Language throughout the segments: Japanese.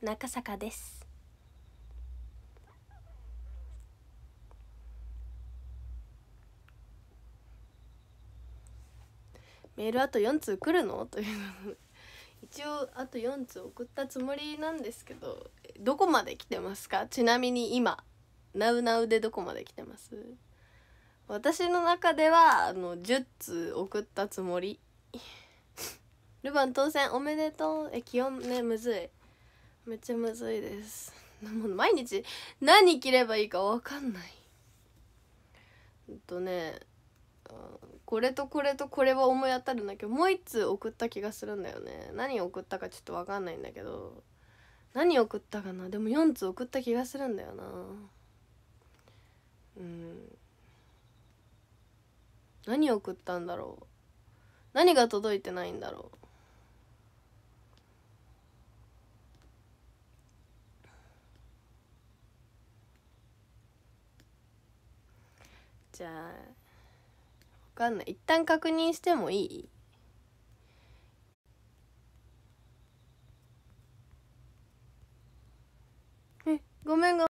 中坂ですメールあと4通来るのという一応あと4通送ったつもりなんですけどどこまで来てますかちなみに今なうなうでどこまで来てます私の中ではあの10通送ったつもりルヴァン当選おめでとうえ気温ねむずいめっちゃむずいですもう毎日何着ればいいか分かんないえっとねこれとこれとこれは思い当たるんだけどもう一通送った気がするんだよね何送ったかちょっと分かんないんだけど何送ったかなでも4通送った気がするんだよなうん何送ったんだろう何が届いてないんだろうじゃあわかんない一旦確認してもいいえごめんごめん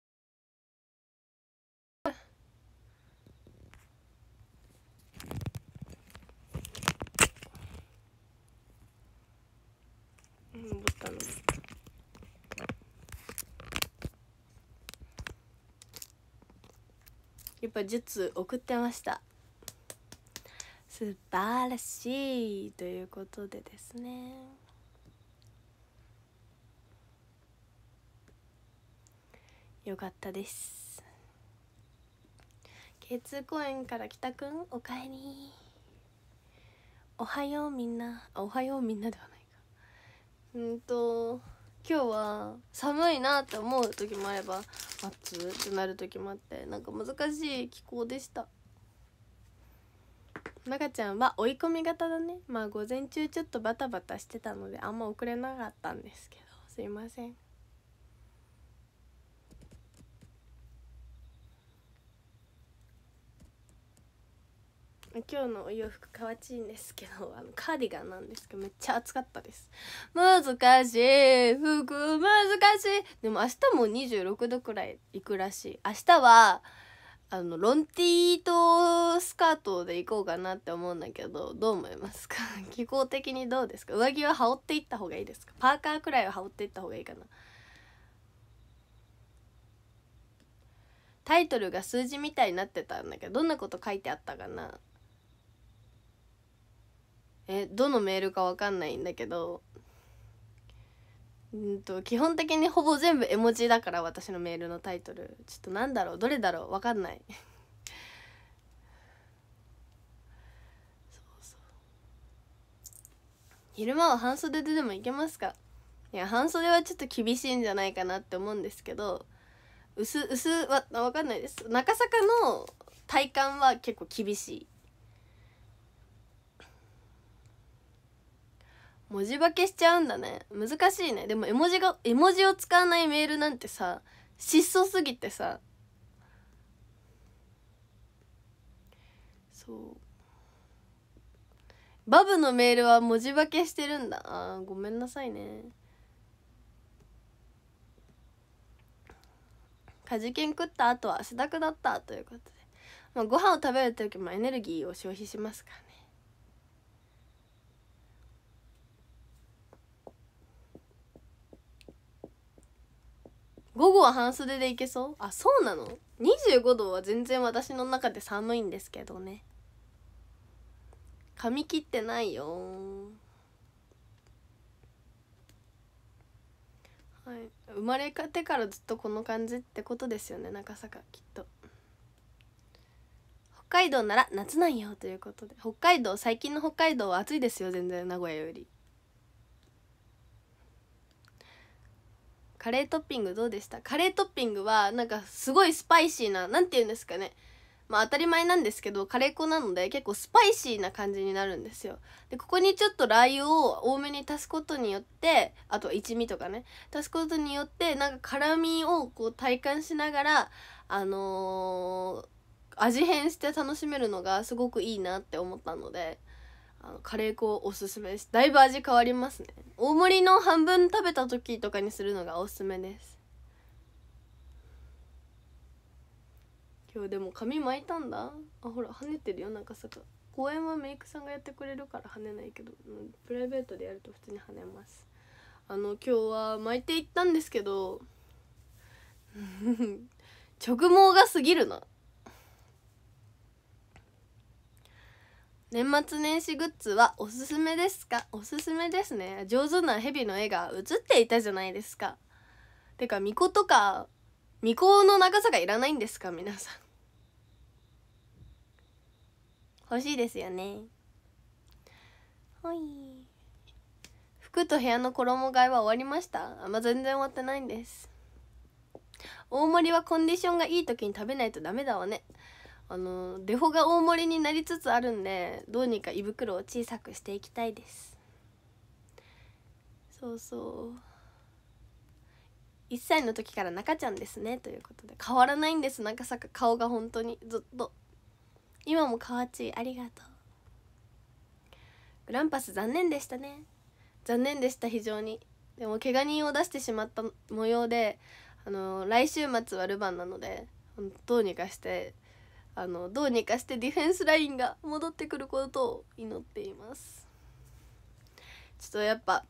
やっぱ術送ってました素晴らしいということでですねよかったです K2 公園から北くんおかえりおはようみんなおはようみんなではないかうんと今日は寒いなって思う時もあれば暑ってなる時もあってなんか難しい気候でした中ちゃんは追い込み型だねまあ午前中ちょっとバタバタしてたのであんま遅れなかったんですけどすいません今日のお洋服かわちいんですけどあのカーディガンなんですけどめっちゃ暑かったです難しい服難しいでも明日も26度くらい行くらしい明日はあのロンティーとスカートで行こうかなって思うんだけどどう思いますか 気候的にどうですか上着は羽織っていった方がいいですかパーカーくらいは羽織っていった方がいいかなタイトルが数字みたいになってたんだけどどんなこと書いてあったかなえどのメールか分かんないんだけどうんと基本的にほぼ全部絵文字だから私のメールのタイトルちょっとなんだろうどれだろう分かんない そうそう昼間は半袖ででもいけますかいや半袖はちょっと厳しいんじゃないかなって思うんですけど薄薄は分かんないです中坂の体感は結構厳しい文字化けしちゃうんだね難しいねでも絵文字が絵文字を使わないメールなんてさ質素すぎてさそうバブのメールは文字化けしてるんだあーごめんなさいねカジキン食った後は汗だくだったということで、まあ、ご飯を食べる時もエネルギーを消費しますからね午後は半袖でいけそうあそうなの25度は全然私の中で寒いんですけどね髪切ってないよはい生まれてからずっとこの感じってことですよね中坂きっと北海道なら夏なんよということで北海道最近の北海道は暑いですよ全然名古屋よりカレートッピングどうでしたカレートッピングはなんかすごいスパイシーな何て言うんですかねまあ当たり前なんですけどカレー粉なので結構スパイシーな感じになるんですよでここにちょっとラー油を多めに足すことによってあと一味とかね足すことによってなんか辛みをこう体感しながらあのー、味変して楽しめるのがすごくいいなって思ったのであのカレー粉おすすめですだいぶ味変わりますね大盛りの半分食べた時とかにするのがおすすめです今日でも髪巻いたんだあほら跳ねてるよなんかさか公園はメイクさんがやってくれるから跳ねないけどプライベートでやると普通に跳ねますあの今日は巻いていったんですけど直毛が過ぎるな年末年始グッズはおすすめですかおすすめですね上手な蛇の絵が写っていたじゃないですかてか巫女とか巫女の長さがいらないんですか皆さん欲しいですよねほい服と部屋の衣替えは終わりましたあんま全然終わってないんです大盛りはコンディションがいい時に食べないとダメだわねあのデフォが大盛りになりつつあるんでどうにか胃袋を小さくしていきたいですそうそう1歳の時から中ちゃんですねということで変わらないんです中坂顔が本当にずっと今もかわちいありがとうグランパス残念でしたね残念でした非常にでも怪我人を出してしまった模様であの来週末はルヴァンなのでどうにかしてあのどうにかしてディフェンスラインが戻ってくることを祈っていますちょっとやっぱ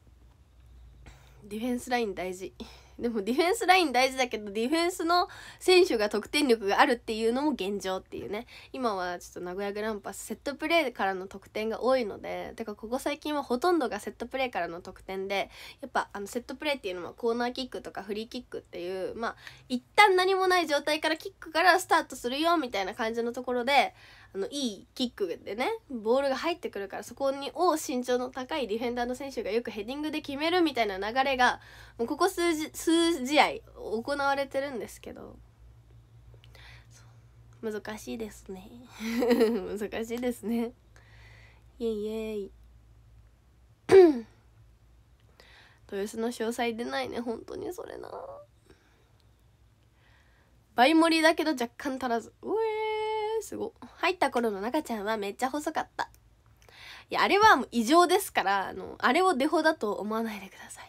ディフェンスライン大事でもディフェンスライン大事だけどディフェンスの選手が得点力があるっていうのも現状っていうね今はちょっと名古屋グランパスセットプレーからの得点が多いのでてかここ最近はほとんどがセットプレーからの得点でやっぱあのセットプレーっていうのはコーナーキックとかフリーキックっていうまあ一旦何もない状態からキックからスタートするよみたいな感じのところであのいいキックでねボールが入ってくるからそこにを身長の高いディフェンダーの選手がよくヘディングで決めるみたいな流れがもうここ数数試合行われてるんですけど難しいですね 難しいですねイエイイエイ豊洲の詳細出ないね本当にそれな倍盛りだけど若干足らずうえーすご入った頃の中ちゃんはめっちゃ細かったいやあれはもう異常ですからあのあれをデフォだと思わないでください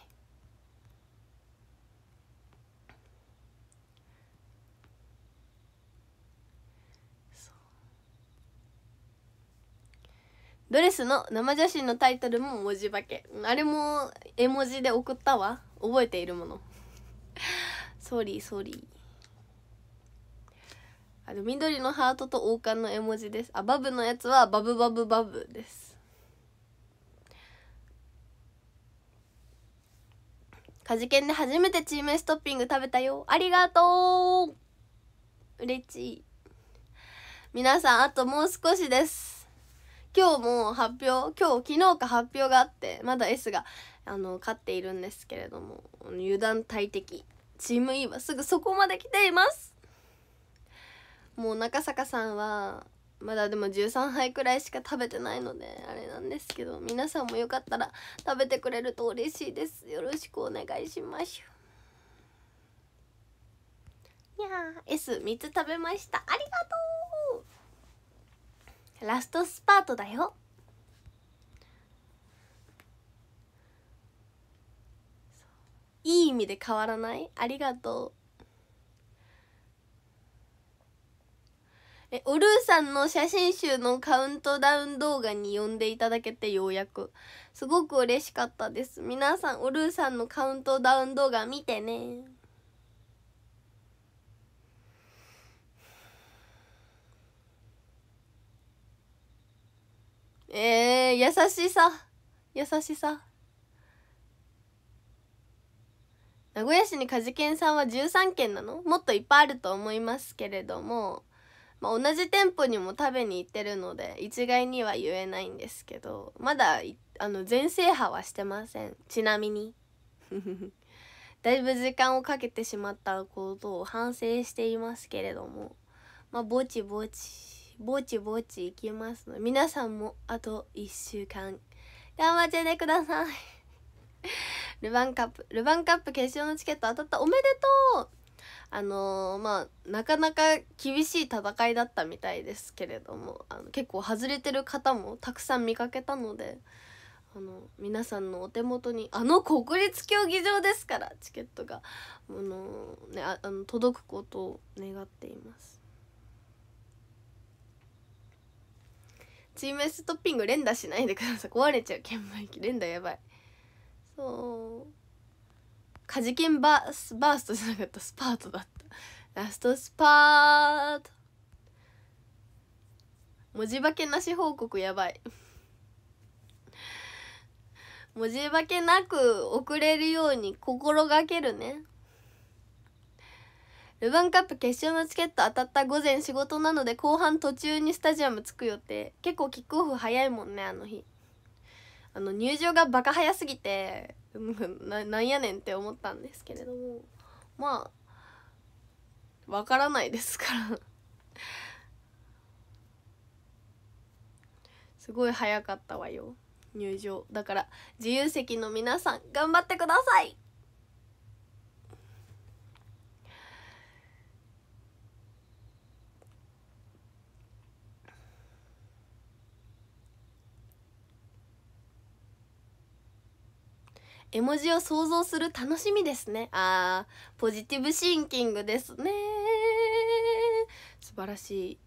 ドレスの生写真のタイトルも文字化けあれも絵文字で送ったわ覚えているもの ソーリーソーリーあの緑のハートと王冠の絵文字ですあバブのやつはバブバブバブですカジケンで初めてチームストッピング食べたよありがとう嬉しい皆さんあともう少しです今日も発表今日昨日か発表があってまだ S があの勝っているんですけれども油断大敵チーム E はすぐそこまで来ていますもう中坂さんはまだでも13杯くらいしか食べてないのであれなんですけど皆さんもよかったら食べてくれると嬉しいですよろしくお願いしますいやー S3 つ食べましたありがとうラストスパートだよいい意味で変わらないありがとうえおるーさんの写真集のカウントダウン動画に呼んでいただけてようやくすごく嬉しかったです皆さんおるーさんのカウントダウン動画見てねえー、優しさ優しさ名古屋市にカジケンさんは13件なのもっといっぱいあると思いますけれどもまあ、同じ店舗にも食べに行ってるので一概には言えないんですけどまだあの全制覇はしてませんちなみに だいぶ時間をかけてしまったことを反省していますけれどもまあぼちぼちぼちぼちいきますので皆さんもあと1週間頑張っててください ルヴァンカップルヴァンカップ決勝のチケット当たったおめでとうあのー、まあなかなか厳しい戦いだったみたいですけれどもあの結構外れてる方もたくさん見かけたのであの皆さんのお手元にあの国立競技場ですからチケットが、あのー、ね、ああの届くことを願っています。チームエストッピング連打しないでください壊れちゃう券売機連打やばいそうカジキンバースバーストじゃなかったスパートだったラストスパート文字化けなし報告やばい文字化けなく送れるように心がけるねルヴァンカップ決勝のチケット当たった午前仕事なので後半途中にスタジアム着く予定結構キックオフ早いもんねあの日あの入場がバカ早すぎて ななんやねんって思ったんですけれどもまあわからないですから すごい早かったわよ入場だから自由席の皆さん頑張ってください絵文字を想像する楽しみですねあーポジティブシンキングですね素晴らしい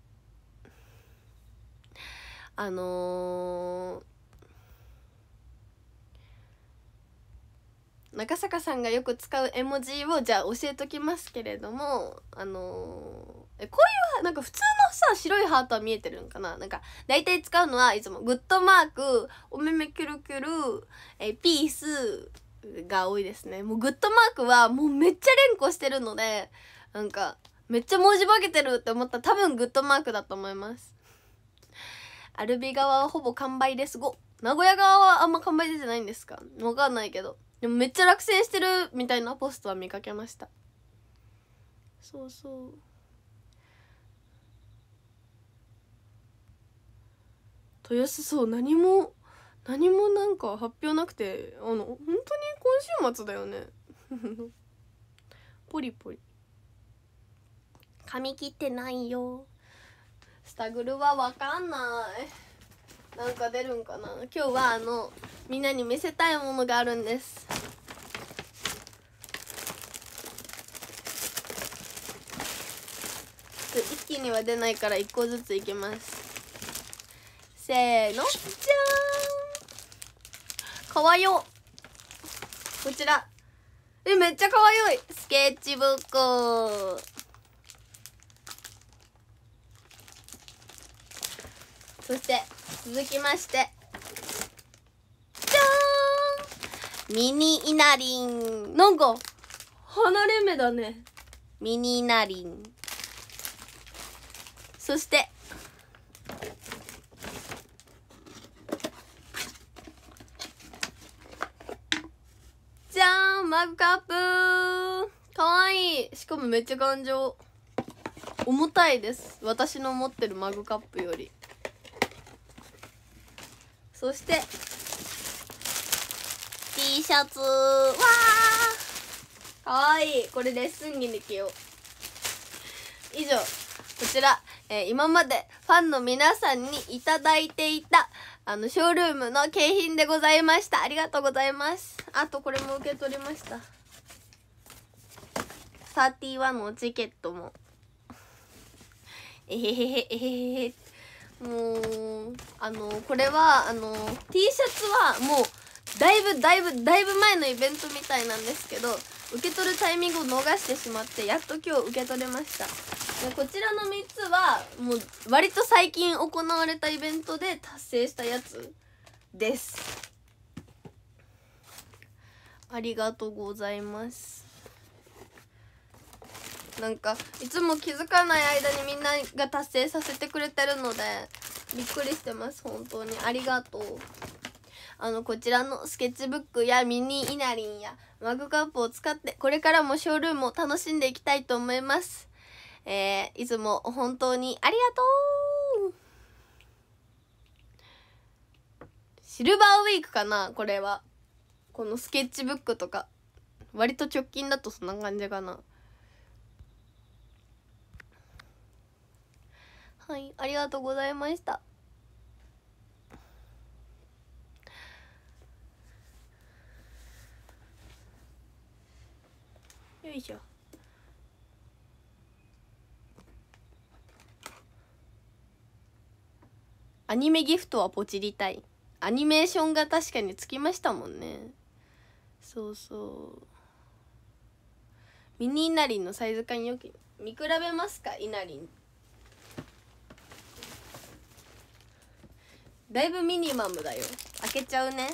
あのー、中坂さんがよく使う絵文字をじゃあ教えときますけれどもあのーこういうなんか普通のさ白いハートは見えてるのかななんか大体使うのはいつもグッドマークおめめキュルキュルえピースが多いですねもうグッドマークはもうめっちゃ連呼してるのでなんかめっちゃ文字化けてるって思ったら多分グッドマークだと思いますアルビ側はほぼ完売ですご名古屋側はあんま完売出てないんですかわかんないけどでもめっちゃ落選してるみたいなポストは見かけましたそうそう豊洲そう何も何もなんか発表なくてあの本当に今週末だよね ポリポリ髪切ってないよスタグルは分かんないなんか出るんかな今日はあのみんなに見せたいものがあるんです一気には出ないから1個ずついきますせーのじゃーんかわよこちらえめっちゃかわよいスケッチブックそして続きましてじゃーんミニイナリンなんか離れ目だねミニイナリンそしてマグカップかわいいしかもめっちゃ頑丈重たいです私の持ってるマグカップよりそして T シャツわーかわいいこれレッスン着に着よう以上こちら、えー、今までファンの皆さんにいただいていたあの、ショールームの景品でございました。ありがとうございます。あと、これも受け取りました。31のチケットも。えへへへ、えへへ。もう、あの、これは、あの、T シャツはもう、だいぶ、だいぶ、だいぶ前のイベントみたいなんですけど、受け取るタイミングを逃してしまって、やっと今日受け取れました。こちらの3つはもう割と最近行われたイベントで達成したやつですありがとうございますなんかいつも気づかない間にみんなが達成させてくれてるのでびっくりしてます本当にありがとうあのこちらのスケッチブックやミニイナリンやマグカップを使ってこれからもショールームを楽しんでいきたいと思いますえー、いつも本当にありがとうシルバーウィークかなこれは。このスケッチブックとか。割と直近だとそんな感じかな。はい、ありがとうございました。よいしょ。アニメギフトはポチりたいアニメーションが確かにつきましたもんねそうそうミニイナリンのサイズ感よき見比べますかいなり。だいぶミニマムだよ開けちゃうね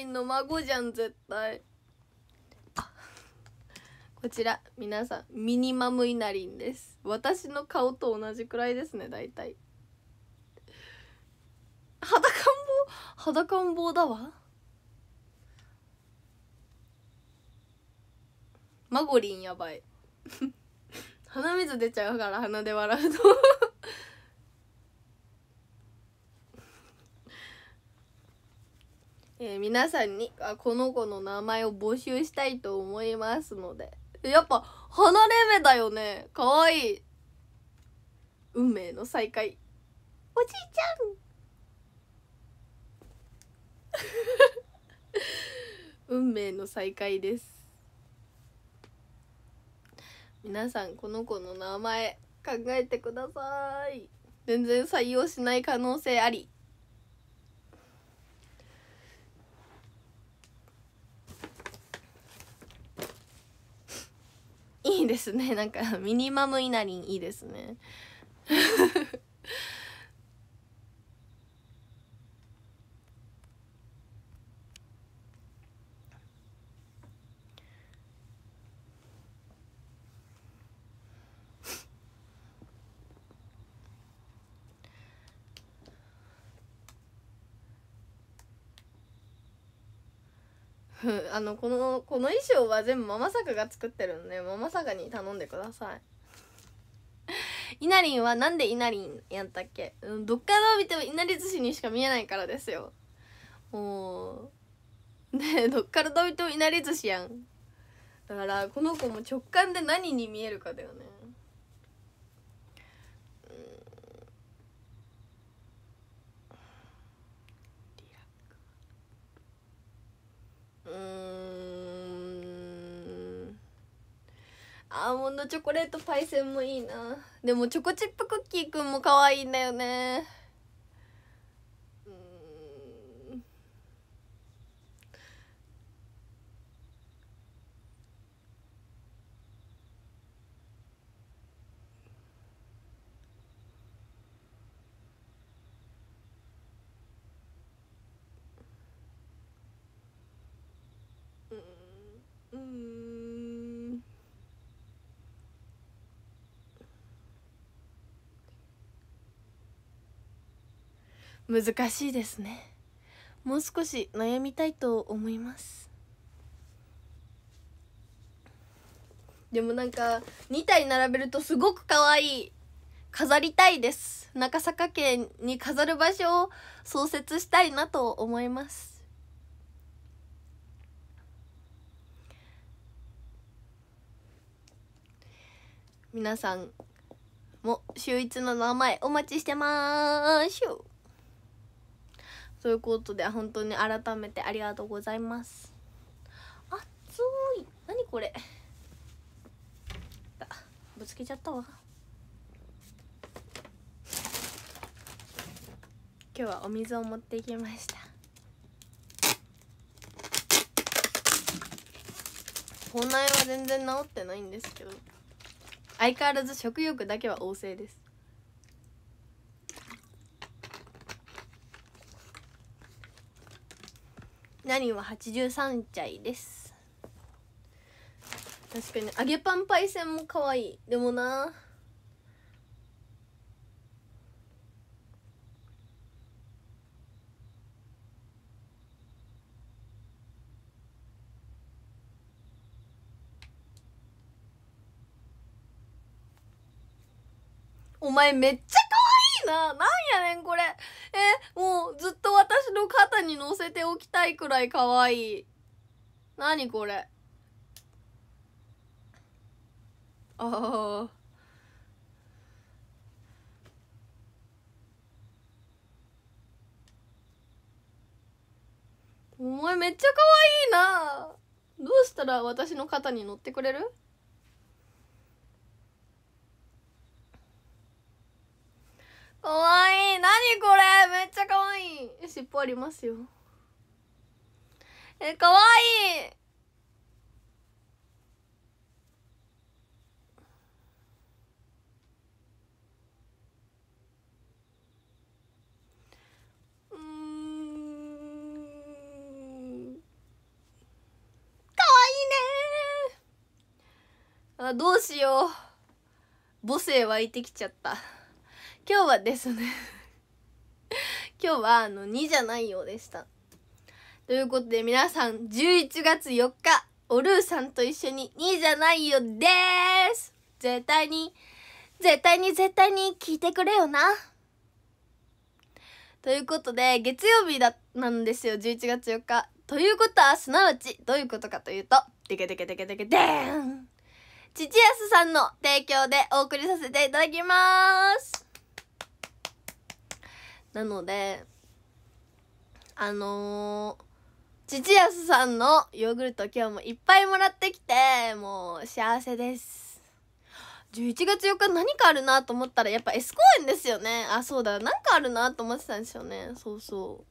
インの孫じゃん絶対こちら皆さんミニマムイナリンです私の顔と同じくらいですね大体裸ん坊裸ん坊だわマゴリンやばい 鼻水出ちゃうから鼻で笑うとえー、皆さんにはこの子の名前を募集したいと思いますので。やっぱ、離れ目だよね。かわいい。運命の再会。おじいちゃん 運命の再会です。皆さん、この子の名前考えてください。全然採用しない可能性あり。いいですねなんかミニマムいなりんいいですねあのこのこの衣装は全部ママサカが作ってるのでママサカに頼んでくださいいなりんはなんでいなりんやったっけどっからどう見てもいなり寿司にしか見えないからですよもうね どっからどう見てもいなり寿司やんだからこの子も直感で何に見えるかだよねうんアーモンドチョコレートパイセンもいいなでもチョコチップクッキーくんも可愛いんだよね難しいですねもう少し悩みたいと思いますでもなんか2体並べるとすごく可愛い飾りたいです中坂家に飾る場所を創設したいなと思います皆さんも秀逸な名前お待ちしてますそういうことで本当に改めてありがとうございますあっ熱い何これぶつけちゃったわ今日はお水を持っていきました口内は全然治ってないんですけど相変わらず食欲だけは旺盛です何は八83歳です確かに揚げパンパイセンも可愛いでもなお前めっちゃな。なんやねん、これ。え、もうずっと私の肩に乗せておきたいくらい可愛い。なにこれ。ああ。お前めっちゃ可愛いなどうしたら私の肩に乗ってくれるかわいい何これめっちゃかわいい尻尾ありますよえかわいいあどうしよう母性湧いてきちゃった今日はですね 今日はあの2じゃないようでしたということで皆さん11月4日おルーさんと一緒に2じゃないよでーす絶対に絶対に絶対に聞いてくれよなということで月曜日だなんですよ11月4日ということはすなわちどういうことかというとデけデけデけデけデーン父安さんの提供でお送りさせていただきますなのであのー、父安さんのヨーグルト今日もいっぱいもらってきてもう幸せです11月4日何かあるなと思ったらやっぱ S 公演ですよねあそうだ何かあるなと思ってたんですよねそうそ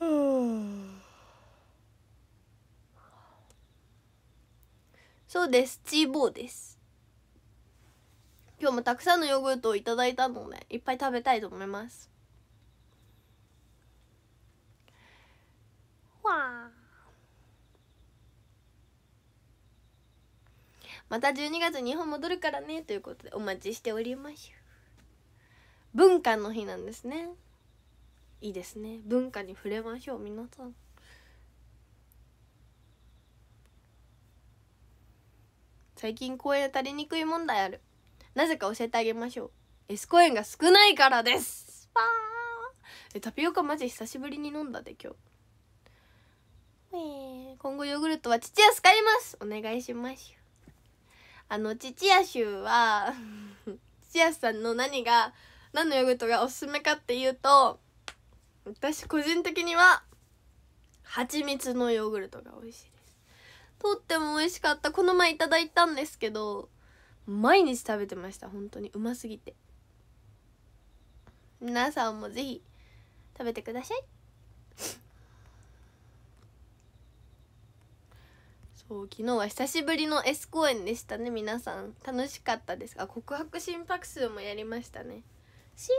ううん。そうですチーボーです今日もたくさんのヨーグルトをいただいたのでいっぱい食べたいと思いますわまた12月日本戻るからねということでお待ちしております文化の日なんですねいいですね文化に触れましょう皆さん最近公演足りにくい問題あるなぜか教えてあげましょう S 公演が少ないからですパーえタピオカマジ久しぶりに飲んだで今日、えー、今後ヨーグルトは父屋使いますお願いしますあの父屋シは 父屋さんの何が何のヨーグルトがおすすめかっていうと私個人的には蜂蜜のヨーグルトが美味しいとっても美味しかったこの前いただいたんですけど毎日食べてました本当にうますぎて皆さんもぜひ食べてくださいそう昨日は久しぶりの S 公演でしたね皆さん楽しかったですが告白心拍数もやりましたね心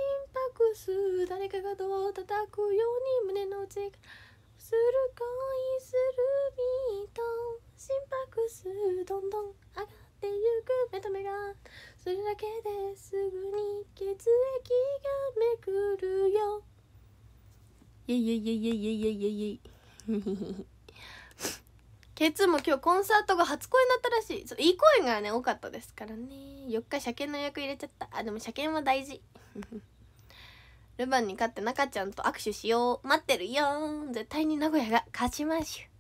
拍数誰かがドアを叩くように胸の内がする恋する人心拍数どんどん上がってゆく目と目がそれだけですぐに血液がめくるよいやいやいやいやいやいやいやいいケツも今日コンサートが初公演だったらしいそういい声がね多かったですからね4日車検の予約入れちゃったあでも車検は大事ルヴァンに勝って中ちゃんと握手しよう待ってるよ絶対に名古屋が勝ちましゅ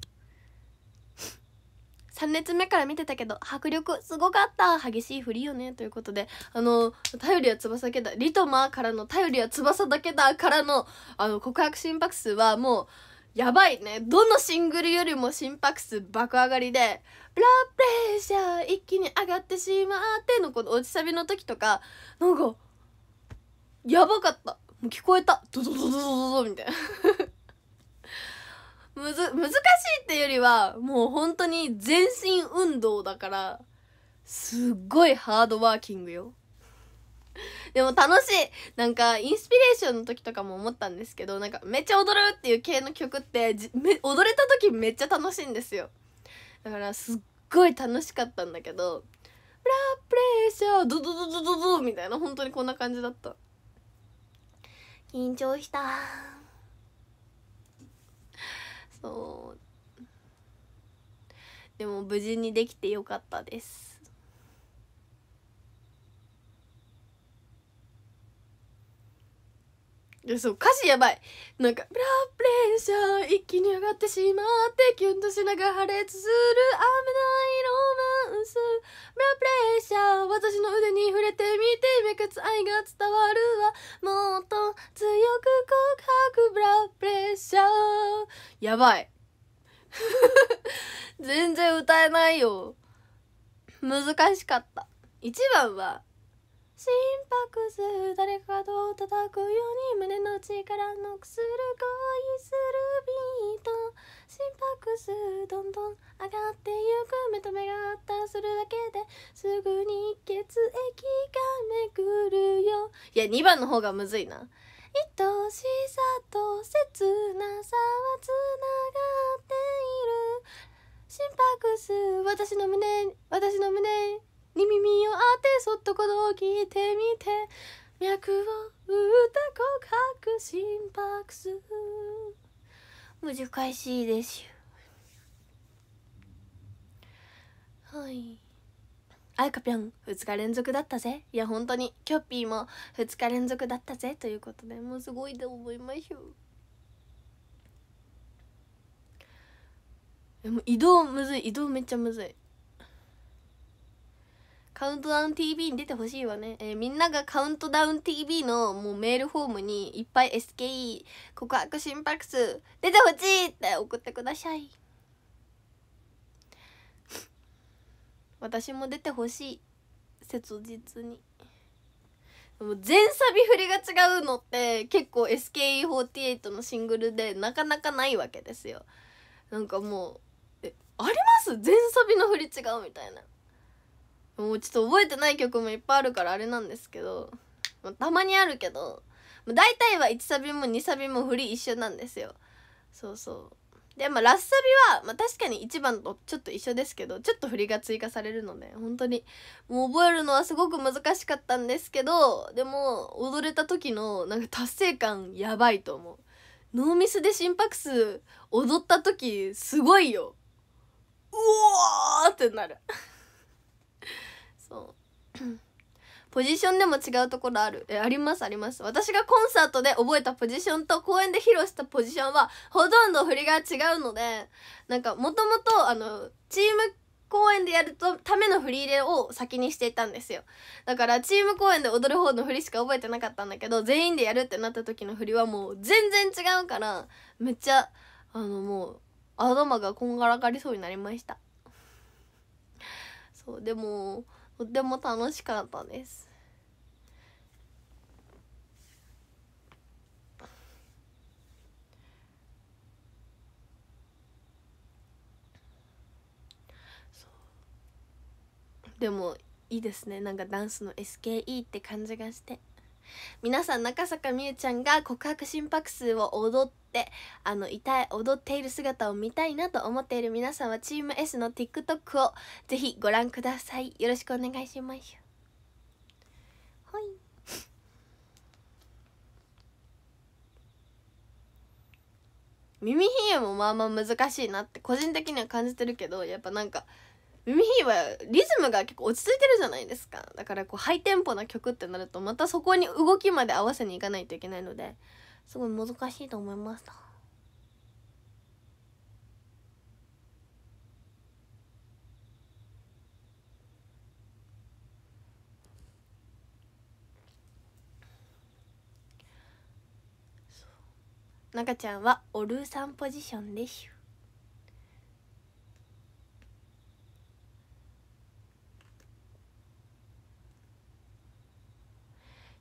3列目から見てたけど迫力すごかった激しい振りよねということであの「頼りは翼だけだ」「リトマ」からの「頼りは翼だけだ」からのあの告白心拍数はもうやばいねどのシングルよりも心拍数爆上がりで「ブラプレッシャー一気に上がってしまって」のこの落ちサビの時とかなんかやばかったもう聞こえたドドドドドドドみたいなむず難しいっていうよりはもう本当に全身運動だからすっごいハードワーキングよでも楽しいなんかインスピレーションの時とかも思ったんですけどなんかめっちゃ踊るっていう系の曲って踊れた時めっちゃ楽しいんですよだからすっごい楽しかったんだけど「ラプレッシャードドドドドド」みたいな本当にこんな感じだった緊張したそうでも無事にできてよかったですそう歌詞やばいなんか「ラプレーシャー一気に上がってしまってキュンとしながら破裂する雨ないロマンス」「ブラプレーシャー私の腕に触れてみてめくつ愛が伝わるわもっと強く告白ブラやばい 全然歌えないよ難しかった1番は「心拍数誰かと叩くように胸の力のくする恋するビート」「心拍数どんどん上がってゆく目と目があったするだけですぐに血液がめくるよ」いや2番の方がむずいな愛しさと切なさはつながっている心拍数私の胸私の胸に耳を当てそっとこのを聞いてみて脈を打った告白心拍数難しいですよはいあやかぴょん2日連続だったぜいや本当にきょっぴーも2日連続だったぜということでもうすごいと思いますよでも移動むずい移動めっちゃむずいカウントダウン TV に出てほしいわね、えー、みんながカウントダウン TV のもうメールフォームにいっぱい SKE 告白心拍数出てほしいって送ってください私も出てほしい切実にでも全サビ振りが違うのって結構 SKE48 のシングルでなかなかないわけですよなんかもうえあります全サビの振り違うみたいなもうちょっと覚えてない曲もいっぱいあるからあれなんですけど、まあ、たまにあるけど大体は1サビも2サビも振り一緒なんですよそうそうでもラッサビは、まあ、確かに1番とちょっと一緒ですけどちょっと振りが追加されるので本当にもう覚えるのはすごく難しかったんですけどでも踊れた時のなんか達成感やばいと思うノーミスで心拍数踊った時すごいようおーってなる そうポジションでも違うところあるえありますあります私がコンサートで覚えたポジションと公演で披露したポジションはほとんど振りが違うのでなんかもともとあのチーム公演でやるとための振り入れを先にしていたんですよだからチーム公演で踊る方の振りしか覚えてなかったんだけど全員でやるってなった時の振りはもう全然違うからめっちゃあのもう頭がこんがらがりそうになりましたそうでもとても楽しかったです。でもいいですねなんかダンスの SKE って感じがして。皆さん中坂美羽ちゃんが告白心拍数を踊ってあのいた踊っている姿を見たいなと思っている皆さんはチーム S の TikTok をぜひご覧くださいよろしくお願いしますほい耳ひげもまあまあ難しいなって個人的には感じてるけどやっぱなんか耳はリズムが結構落ち着いてるじゃないですかだからこうハイテンポな曲ってなるとまたそこに動きまで合わせにいかないといけないのですごい難しいと思いました中ちゃんはオルーさんポジションでしゅ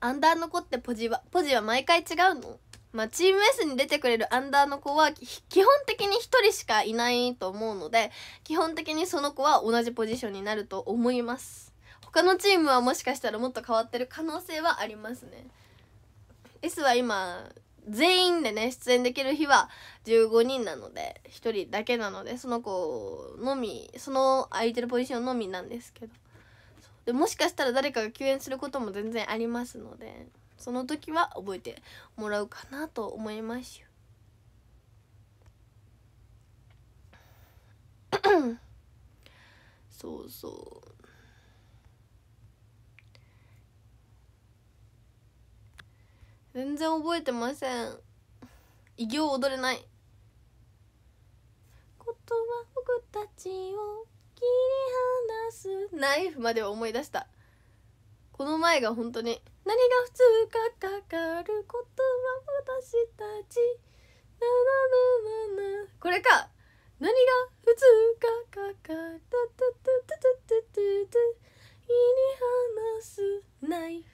アンダーの子ってポジはポジは毎回違うのまあ、チーム S に出てくれるアンダーの子は基本的に1人しかいないと思うので基本的にその子は同じポジションになると思います他のチームはもしかしたらもっと変わってる可能性はありますね S は今全員でね出演できる日は15人なので1人だけなのでその子のみその空いてるポジションのみなんですけどでもしかしたら誰かが休援することも全然ありますのでその時は覚えてもらうかなと思いますよ そうそう全然覚えてません偉業踊れないことは僕たちを切り離すナイフまでは思い出したこの前が本当に何が普通かかかることは私たちなななななこれか何が普通かかかるたたたたたたたた切り離すナイフ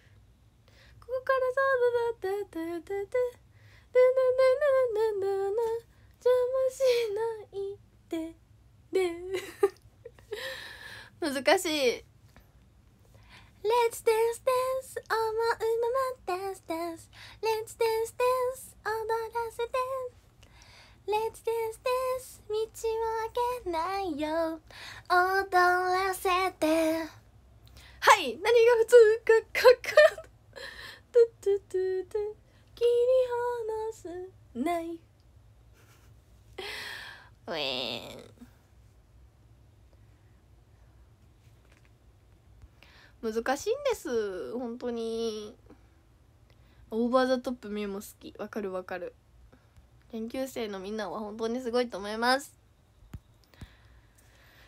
ここからさだだだだだだだだだだだだだ邪魔しないでで難しい Let's dance dance 思うまま dance dance Let's dance dance 踊らせて Let's dance dance 道を開けないよ踊らせてはい何が普通かかかトゥトゥトゥトゥ切り離すないウェーン難しいんです本当にオーバーザトップミュも好きわかるわかる研究生のみんなは本当にすごいと思います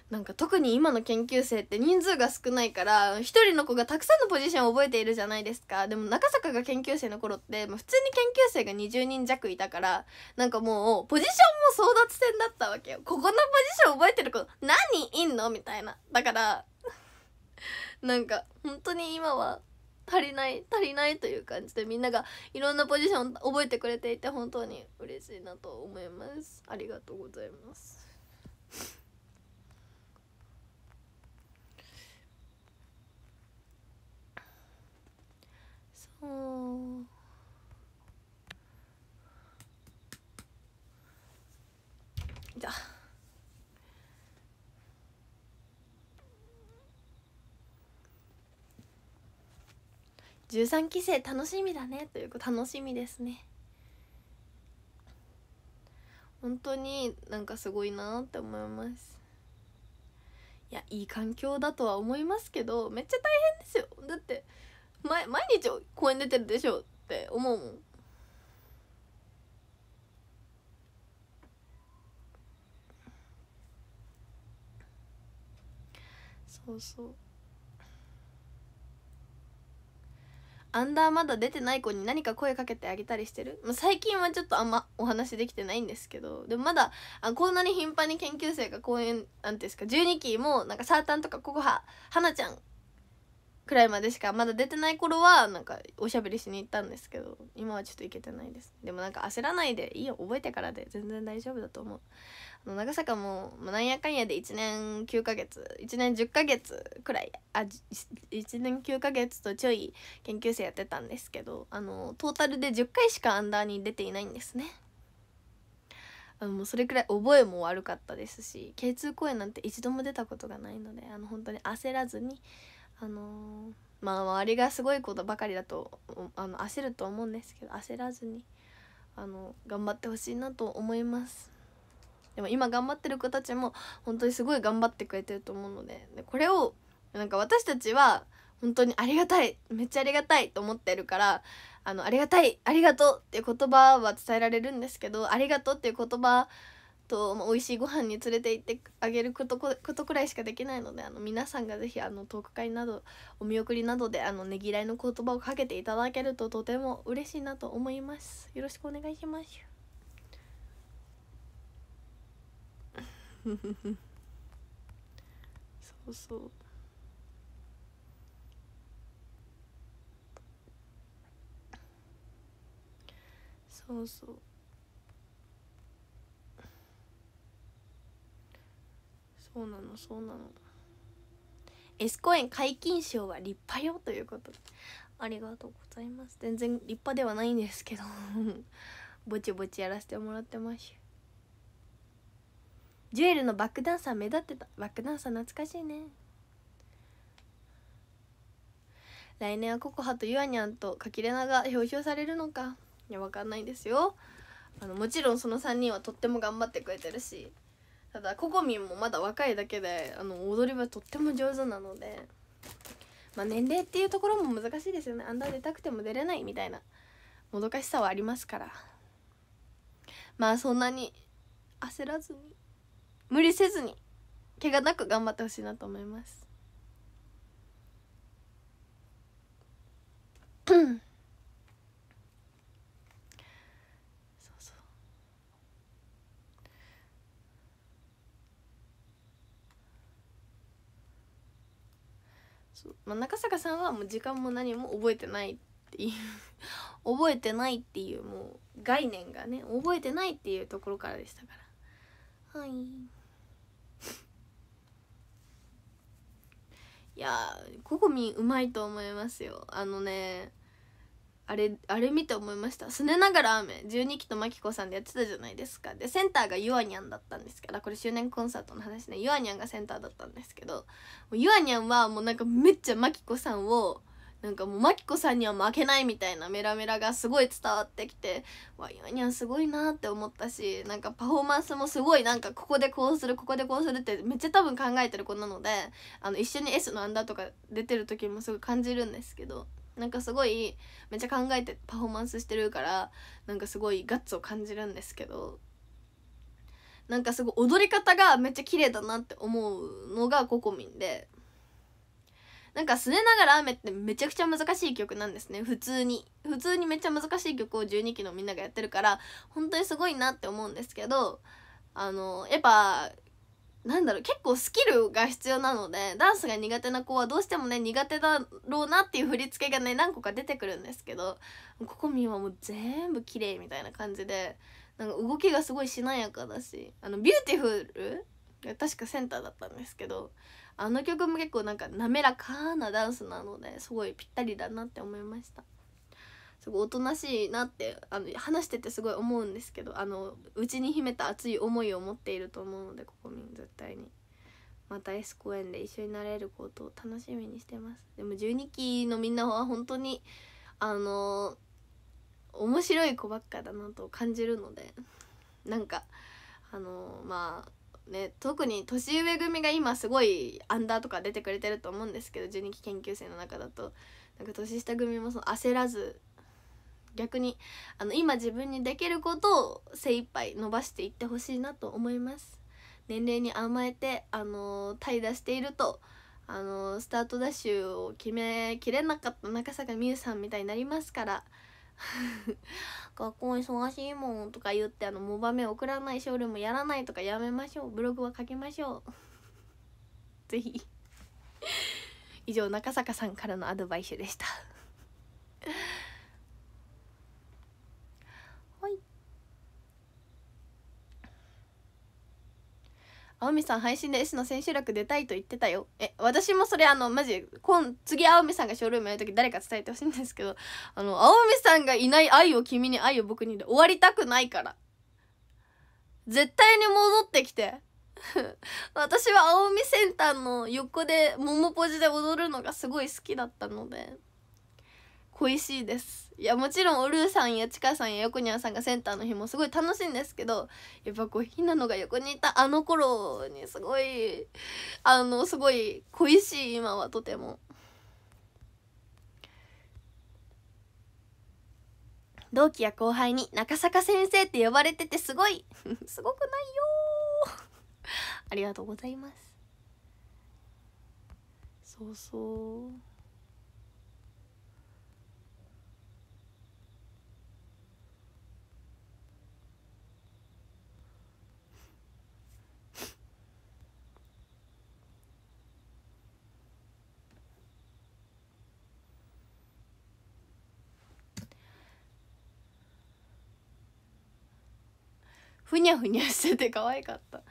なんか特に今の研究生って人数が少ないから1人の子がたくさんのポジションを覚えているじゃないですかでも中坂が研究生の頃って、まあ、普通に研究生が20人弱いたからなんかもうポジションも争奪戦だったわけよここのポジション覚えてる子何いんのみたいなだからなんか本当に今は足りない足りないという感じでみんながいろんなポジション覚えてくれていて本当に嬉しいなと思いますありがとうございますそうじゃあ13期生楽しみだねというか楽しみですね本当になんかすごいなって思いますいやいい環境だとは思いますけどめっちゃ大変ですよだって毎毎日公園出てるでしょって思うもんそうそうアンダーまだ出てない子に何か声かけてあげたりしてる、まあ、最近はちょっとあんまお話できてないんですけどでもまだあこんなに頻繁に研究生が講演なんていうんですか12期もなんかサータンとかココハ花ちゃんくらいまでしかまだ出てない頃はなんかおしゃべりしに行ったんですけど今はちょっと行けてないですでもなんか焦らないでいいよ覚えてからで全然大丈夫だと思うあの長坂も、なんやかんやで1年9ヶ月1年10ヶ月くらいあ1年9ヶ月とちょい研究生やってたんですけどあのトータルで10回しかアンダーに出ていないんですねあのもうそれくらい覚えも悪かったですし K2 公演なんて一度も出たことがないのであの本当に焦らずにあのー、まあ周りがすごいことばかりだとあの焦ると思うんですけど焦らずにあの頑張ってほしいなと思いますでも今頑張ってる子たちも本当にすごい頑張ってくれてると思うのででこれをなんか私たちは本当にありがたいめっちゃありがたいと思ってるからあのありがたいありがとうっていう言葉は伝えられるんですけどありがとうっていう言葉と美味しいご飯に連れて行ってあげることことくらいしかできないのであの皆さんがぜひあのトーク会などお見送りなどであのねぎらいの言葉をかけていただけるととても嬉しいなと思いますよろしくお願いしますそうそうそうそうそうなのそうなの S 公演解禁賞は立派よということでありがとうございます全然立派ではないんですけど ぼちぼちやらせてもらってますジュエルのバックダンサー目立ってたバックダンサー懐かしいね来年はココハとゆあにゃんとカキレナが表彰されるのかいやわかんないですよあのもちろんその3人はとっても頑張ってくれてるしただここみんもまだ若いだけであの踊りはとっても上手なので、まあ、年齢っていうところも難しいですよねアンダー出たくても出れないみたいなもどかしさはありますからまあそんなに焦らずに無理せずに怪我なく頑張ってほしいなと思います。そう、まあ、中坂さんはもう時間も何も覚えてないっていう 覚えてないっていうもう概念がね覚えてないっていうところからでしたからはい いやここみうまいと思いますよあのねあれあれ見て思いました「すねながら雨」12期とまきこさんでやってたじゃないですかでセンターがユアニャンだったんですけどこれ周年コンサートの話ねユアニャンがセンターだったんですけどユアニャンはもうなんかめっちゃまきこさんをなんかもうまきこさんには負けないみたいなメラメラがすごい伝わってきてわユアニャンすごいなって思ったしなんかパフォーマンスもすごいなんかここでこうするここでこうするってめっちゃ多分考えてる子なのであの一緒に S のアンダーとか出てる時もすごい感じるんですけど。なんかすごいめっちゃ考えてパフォーマンスしてるからなんかすごいガッツを感じるんですけどなんかすごい踊り方がめっちゃ綺麗だなって思うのがココミンでなんか「すねながら雨」ってめちゃくちゃ難しい曲なんですね普通に普通にめっちゃ難しい曲を12期のみんながやってるから本当にすごいなって思うんですけどあのやっぱなんだろう結構スキルが必要なのでダンスが苦手な子はどうしてもね苦手だろうなっていう振り付けがね何個か出てくるんですけどここみはもう全部綺麗みたいな感じでなんか動きがすごいしなやかだしあのビューティフル確かセンターだったんですけどあの曲も結構なんか滑らかなダンスなのですごいぴったりだなって思いました。すごいおとなしいなってあの話しててすごい思うんですけどあのうちに秘めた熱い思いを持っていると思うのでこ国民絶対にまた S 公演で一緒になれることを楽しみにしてますでも12期のみんなは本当にあの面白い子ばっかだなと感じるのでなんかあのまあね、特に年上組が今すごいアンダーとか出てくれてると思うんですけど12期研究生の中だとなんか年下組もその焦らず逆にあの今自分にできることを精一杯伸ばしていってほしいなと思います年齢に甘えてあの怠惰しているとあのスタートダッシュを決めきれなかった中坂美優さんみたいになりますから 学校忙しいもんとか言ってあのモバメ送らない少量もやらないとかやめましょうブログは書きましょう ぜひ以上中坂さんからのアドバイスでしたおみさん配信で S の千秋楽出たいと言ってたよえ私もそれあのマジ今次青海さんがショールームやる時誰か伝えてほしいんですけどあの青海さんがいない愛を君に愛を僕にで終わりたくないから絶対に戻ってきて 私は青海センターの横で桃ポジで踊るのがすごい好きだったので恋しいですいやもちろんおるーさんやちかさんや横にゃんさんがセンターの日もすごい楽しいんですけどやっぱこうひなのが横にいたあの頃にすごいあのすごい恋しい今はとても。同期や後輩に中坂先生って呼ばれててすごい すごくないよありがとうございますそうそうふにゃふにゃしてて可愛かった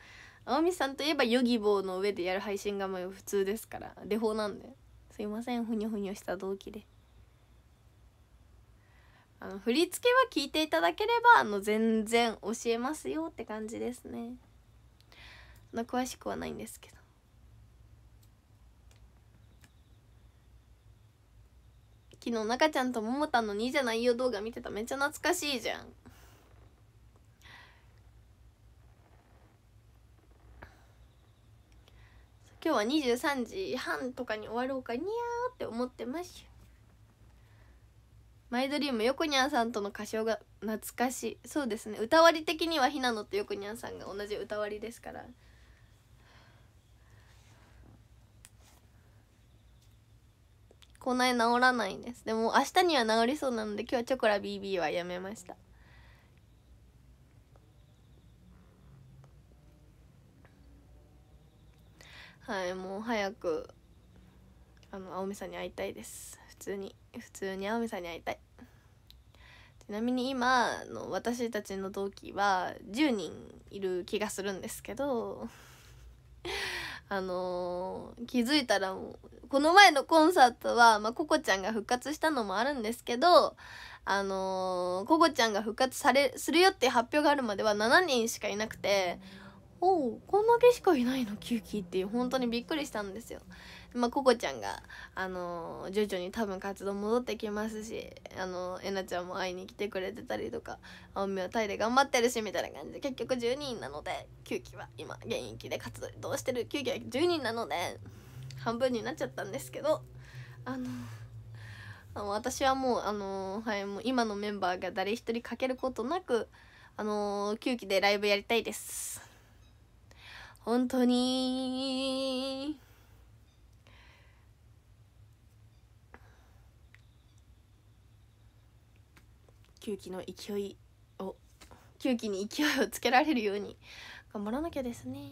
青みさんといえばヨギボーの上でやる配信がもう普通ですからデフォなんですいませんふにゃふにゃした動機であの振り付けは聞いていただければあの全然教えますよって感じですねそん詳しくはないんですけど昨日中ちゃんと桃田の「にじゃないよ」動画見てためっちゃ懐かしいじゃん今日は二十三時半とかに終わろうかにゃーって思ってますマイドリーム横にゃんさんとの歌唱が懐かしいそうですね歌割り的にはひなのとよこにゃんさんが同じ歌割りですからこない治らないですでも明日には治りそうなので今日はチョコラ BB はやめましたはいもう早くあの青海さんに会いたいです普通に普通に青海さんに会いたいちなみに今の私たちの同期は10人いる気がするんですけどあのー、気づいたらもうこの前のコンサートは、まあ、ココちゃんが復活したのもあるんですけどあのー、ココちゃんが復活されするよって発表があるまでは7人しかいなくておおこんだけしかいないのキューキーっていう本当にびっくりしたんですよ。まあ、ココちゃんが、あのー、徐々に多分活動戻ってきますし、あのー、えなちゃんも会いに来てくれてたりとか青みはタイで頑張ってるしみたいな感じで結局10人なのでキューキーは今現役で活動どうしてるキューキーは10人なので半分になっちゃったんですけどあのー。私はもう,、あのはい、もう今のメンバーが誰一人欠けることなく、あのー、休期でライブやりたいです。本当に吸気の勢いを吸気に勢いをつけられるように頑張らなきゃですね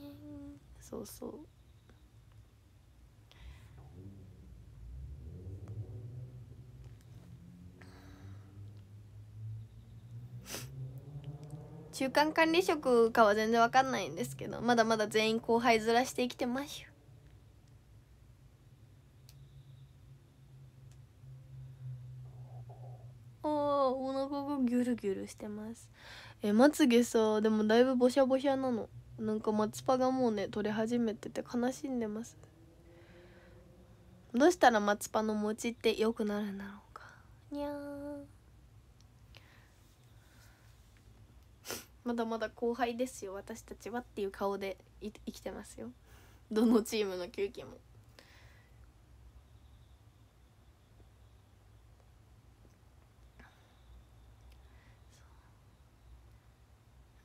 そうそう中間管理職かは全然わかんないんですけどまだまだ全員後輩ずらして生きてますよあお腹がギュルギュルしてますえまつげさでもだいぶボシャボシャなのなんか松葉がもうね取れ始めてて悲しんでますどうしたら松葉の餅って良くなるんだろうかにゃーまだまだ後輩ですよ私たちはっていう顔でい生きてますよどのチームの球技も。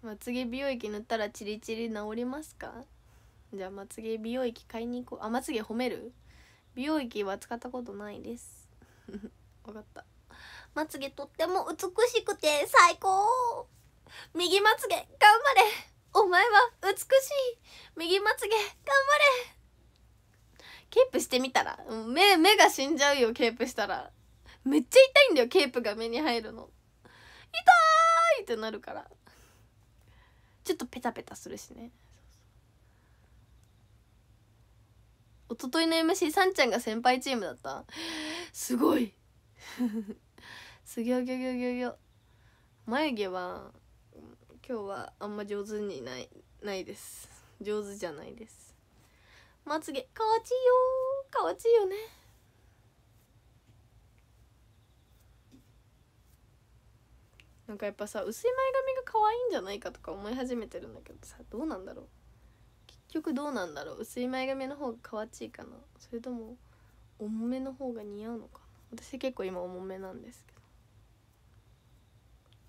まつげ美容液塗ったらチリチリ治りますかじゃあまつげ美容液買いに行こうあまつげ褒める美容液は使ったことないです分 かったまつげとっても美しくて最高右まつげ頑張れお前は美しい右まつげ頑張れケープしてみたら目目が死んじゃうよケープしたらめっちゃ痛いんだよケープが目に入るの痛いってなるからちょっとペタペタするしねおとといの MC さんちゃんが先輩チームだったすごい すぎょぎょぎょぎょぎょ眉毛は今日はあんま上手にないないです上手じゃないですまつげかわちいよかわちいよねなんかやっぱさ薄い前髪が可愛いんじゃないかとか思い始めてるんだけどさどうなんだろう結局どうなんだろう薄い前髪の方がかわちいかなそれとも重めの方が似合うのかな私結構今重めなんです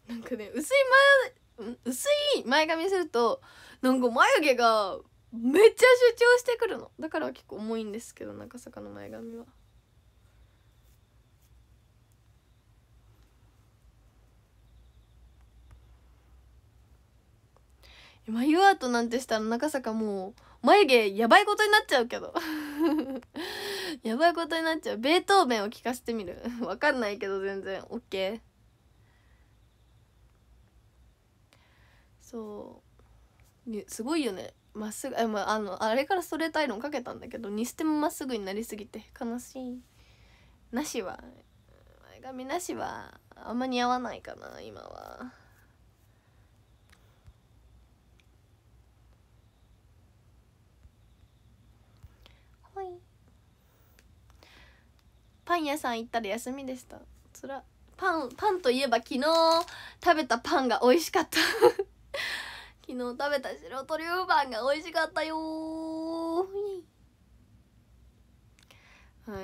けどなんかね薄い前薄い前髪するとなんか眉毛がめっちゃ主張してくるのだから結構重いんですけど中坂の前髪は。眉アートなんてしたら中坂もう眉毛やばいことになっちゃうけど やばいことになっちゃうベートーベンを聞かせてみるわかんないけど全然 OK そうすごいよねまっすぐあ,、まあ、あのあれからストレートアイロンかけたんだけどにしてもまっすぐになりすぎて悲しいなしは前髪なしはあんま似合わないかな今は。ほいパン屋さん行ったら休みでしたつらパンパンといえば昨日食べたパンが美味しかった 昨日食べた白トリュフパンが美味しかったよは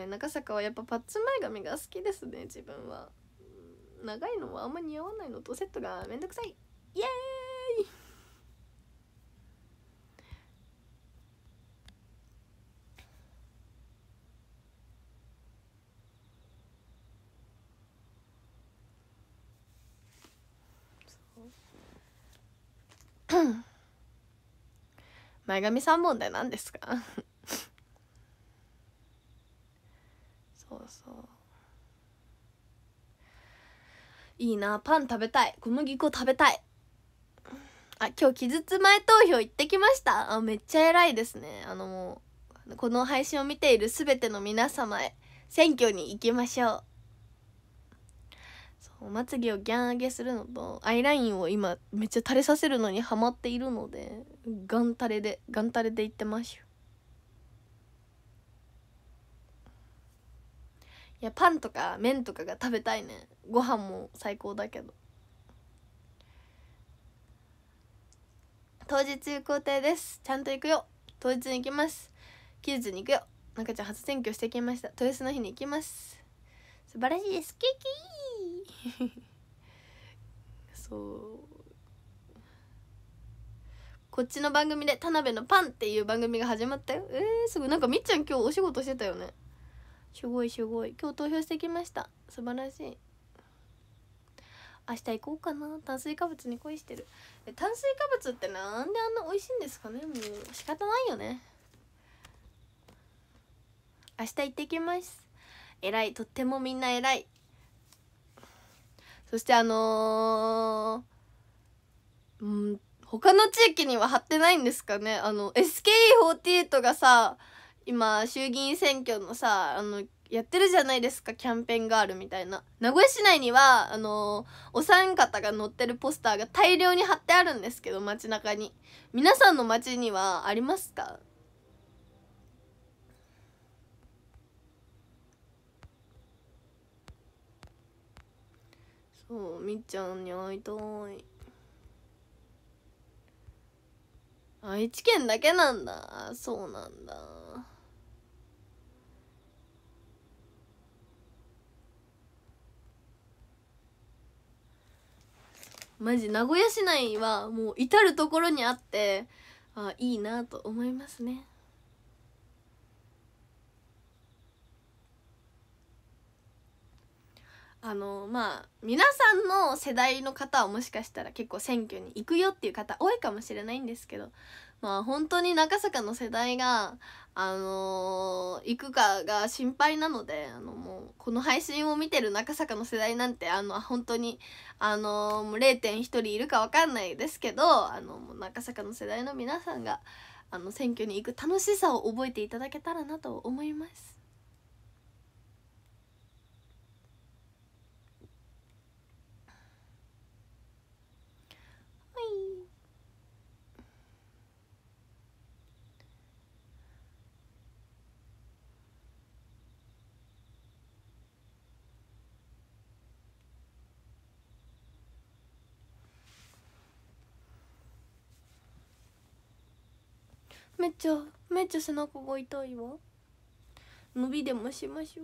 い中坂はやっぱパッチ前髪が好きですね自分は長いのはあんま似合わないのとセットがめんどくさいイエーイ前髪三本って何ですか そうそういいなパン食べたい小麦粉食べたいあ今日期日前投票行ってきましたあめっちゃ偉いですねあのこの配信を見ている全ての皆様へ選挙に行きましょうそうまつげをギャン上げするのとアイラインを今めっちゃ垂れさせるのにハマっているのでガン垂れでガン垂れでいってますよいやパンとか麺とかが食べたいねご飯も最高だけど当日行く定ですちゃんと行くよ当日に行きます期日に行くよ中ちゃん初選挙してきました豊洲の日に行きます素晴らしいですキキー そうこっちの番組で田辺のパンっていう番組が始まったよえー、すごいなんかみっちゃん今日お仕事してたよねすごいすごい今日投票してきました素晴らしい明日行こうかな炭水化物に恋してる炭水化物ってなんであんな美味しいんですかねもう仕方ないよね明日行ってきます偉いとってもみんな偉いそしてあのー、うん他の地域には貼ってないんですかねあの SKE48 がさ今衆議院選挙のさあのやってるじゃないですかキャンペーンガールみたいな名古屋市内にはあのお三方が載ってるポスターが大量に貼ってあるんですけど街中に皆さんの街にはありますかそうみっちゃんに会いたい愛知県だけなんだそうなんだマジ名古屋市内はもう至る所にあってあいいなと思いますねあのまあ皆さんの世代の方はもしかしたら結構選挙に行くよっていう方多いかもしれないんですけどまあ本当に中坂の世代があのー、行くかが心配なのであのもうこの配信を見てる中坂の世代なんてあの本当にあのー、0.1人いるか分かんないですけどあの中坂の世代の皆さんがあの選挙に行く楽しさを覚えていただけたらなと思います。めっちゃめっちゃ背中が痛いわ伸びでもしましょ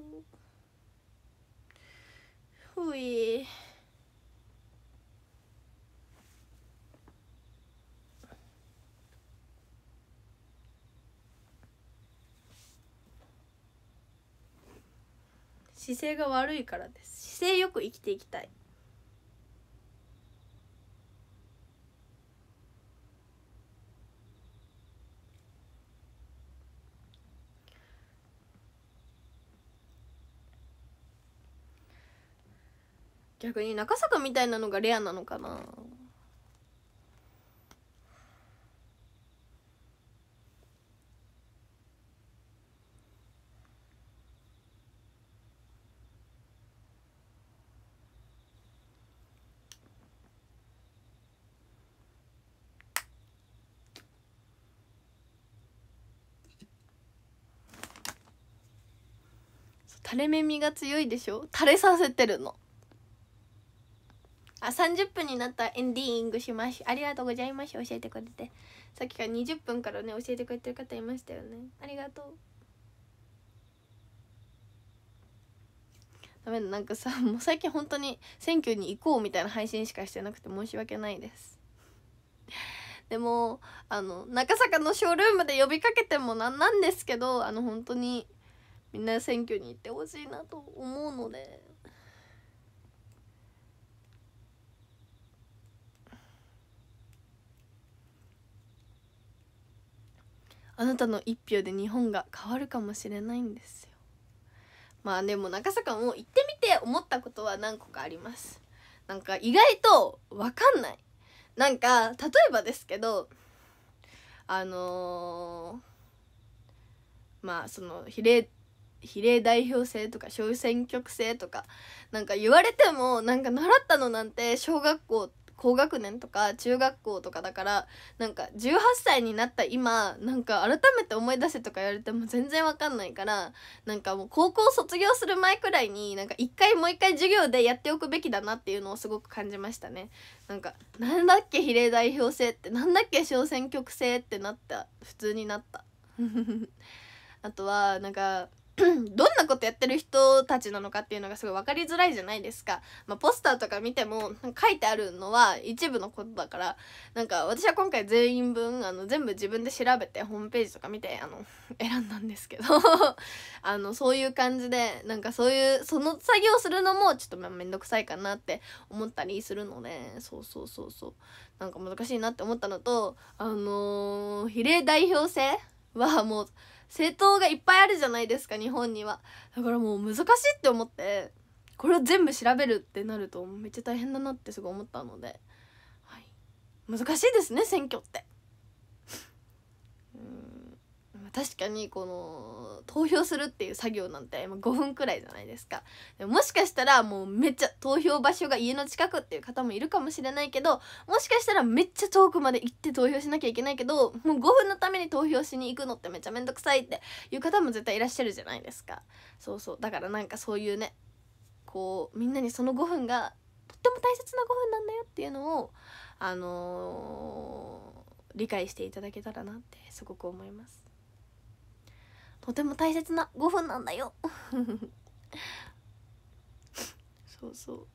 うふい姿勢が悪いからです姿勢よく生きていきたい逆に中坂みたいなのがレアなのかな垂れ耳が強いでしょ垂れさせてるのあ30分になったエンディングしますありがとうございます教えてくれてさっきから20分からね教えてくれてる方いましたよねありがとうダメだなんかさもう最近本当に選挙に行こうみたいな配信しかしてなくて申し訳ないですでもあの中坂のショールームで呼びかけてもなんなんですけどあの本当にみんな選挙に行ってほしいなと思うのであなたの一票で日本が変わるかもしれないんですよまあでも中坂も行ってみて思ったことは何個かありますなんか意外と分かんないなんか例えばですけどあのー、まあその比例比例代表制とか小選挙区制とかなんか言われてもなんか習ったのなんて小学校高学年とか中学校とかだからなんか18歳になった今なんか改めて思い出せとか言われても全然わかんないからなんかもう高校卒業する前くらいになんか一回もう一回授業でやっておくべきだなっていうのをすごく感じましたね。なんかなんだっけ比例代表制ってなんだっけ小選挙区制ってなった普通になった。あとはなんか どんなことやってる人たちなのかっていうのがすごい分かりづらいじゃないですか。まあ、ポスターとか見ても書いてあるのは一部のことだからなんか私は今回全員分あの全部自分で調べてホームページとか見てあの 選んだんですけど あのそういう感じでなんかそういうその作業するのもちょっと面倒くさいかなって思ったりするのでそうそうそうそうなんか難しいなって思ったのとあのー、比例代表制はもう政党がいっぱいあるじゃないですか日本にはだからもう難しいって思ってこれを全部調べるってなるとめっちゃ大変だなってすごい思ったので、はい、難しいですね選挙って確かにこの投票するっていう作業なんて5分くらいじゃないですかもしかしたらもうめっちゃ投票場所が家の近くっていう方もいるかもしれないけどもしかしたらめっちゃ遠くまで行って投票しなきゃいけないけどもう5分のために投票しに行くのってめちゃめんどくさいっていう方も絶対いらっしゃるじゃないですかそうそうだからなんかそういうねこうみんなにその5分がとっても大切な5分なんだよっていうのをあのー、理解していただけたらなってすごく思います。とても大切な5分なんだよ そうそう